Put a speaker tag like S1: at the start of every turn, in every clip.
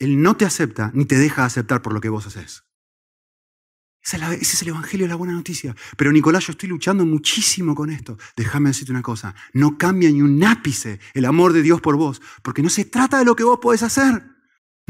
S1: Él no te acepta ni te deja aceptar por lo que vos haces. Ese es el Evangelio, la buena noticia. Pero Nicolás, yo estoy luchando muchísimo con esto. Déjame decirte una cosa, no cambia ni un ápice el amor de Dios por vos, porque no se trata de lo que vos podés hacer.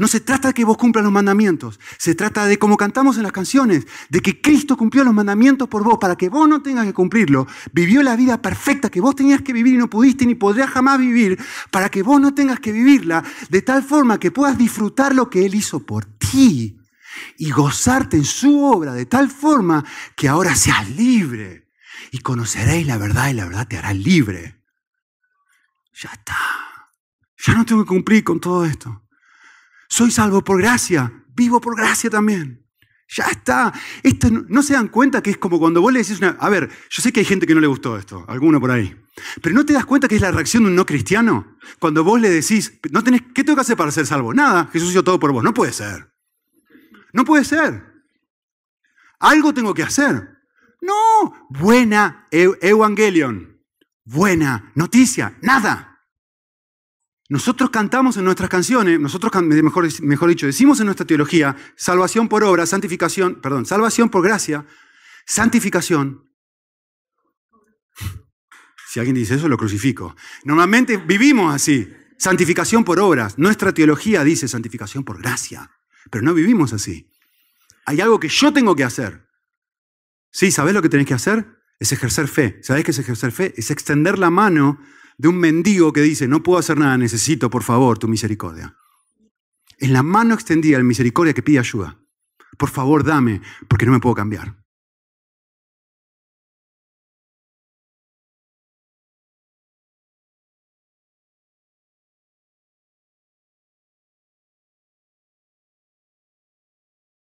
S1: No se trata de que vos cumplas los mandamientos, se trata de, como cantamos en las canciones, de que Cristo cumplió los mandamientos por vos para que vos no tengas que cumplirlo. Vivió la vida perfecta que vos tenías que vivir y no pudiste ni podrías jamás vivir para que vos no tengas que vivirla, de tal forma que puedas disfrutar lo que Él hizo por ti y gozarte en su obra, de tal forma que ahora seas libre y conoceréis la verdad y la verdad te hará libre. Ya está. Ya no tengo que cumplir con todo esto. Soy salvo por gracia, vivo por gracia también. Ya está. Esto, no se dan cuenta que es como cuando vos le decís una... A ver, yo sé que hay gente que no le gustó esto, alguno por ahí. Pero ¿no te das cuenta que es la reacción de un no cristiano? Cuando vos le decís, no ¿qué tengo que hacer para ser salvo? Nada, Jesús hizo todo por vos. No puede ser. No puede ser. Algo tengo que hacer. No, buena e-, evangelion. Buena noticia, nada. Nosotros cantamos en nuestras canciones, nosotros, mejor, mejor dicho, decimos en nuestra teología, salvación por obra, santificación, perdón, salvación por gracia, santificación. Si alguien dice eso, lo crucifico. Normalmente vivimos así, santificación por obras. Nuestra teología dice santificación por gracia, pero no vivimos así. Hay algo que yo tengo que hacer. Sí, ¿sabes lo que tenés que hacer? Es ejercer fe. ¿Sabés qué es ejercer fe? Es extender la mano de un mendigo que dice, no puedo hacer nada, necesito por favor tu misericordia. En la mano extendida el misericordia que pide ayuda. Por favor, dame, porque no me puedo cambiar.